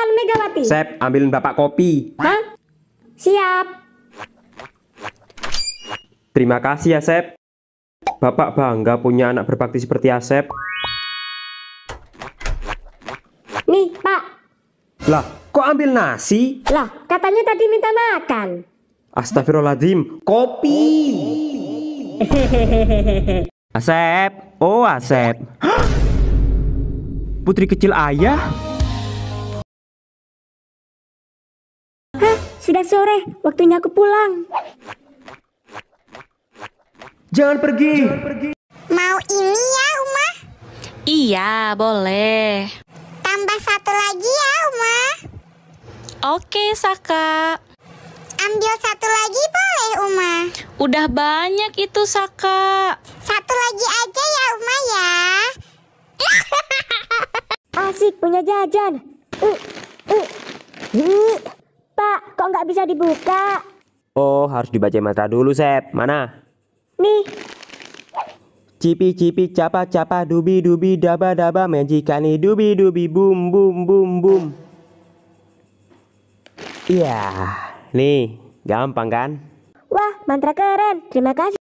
Asep, Megawati. Sep, ambilin bapak kopi. Hah? Siap. Terima kasih ya, Sep. Bapak bangga punya anak berbakti seperti Asep. Ya, Nih, Pak. Lah, kok ambil nasi? Lah, katanya tadi minta makan. Astagfirullahaladzim, kopi. Asep, oh Asep. Putri kecil ayah? Sudah sore, waktunya aku pulang. Jangan pergi. Jangan pergi. Mau ini ya, Uma? Iya, boleh. Tambah satu lagi ya, Uma. Oke, Saka. Ambil satu lagi boleh, Uma? Udah banyak itu, Saka. Satu lagi aja ya, Uma ya. Asik punya jajan. Uh, uh, uh nggak bisa dibuka? Oh, harus dibaca mata dulu, Sep. Mana? Nih. Cipi cipi capa capa dubi dubi daba daba magicani dubi dubi bum bum bum bum. Iya, nih, gampang kan? Wah, mantra keren. Terima kasih.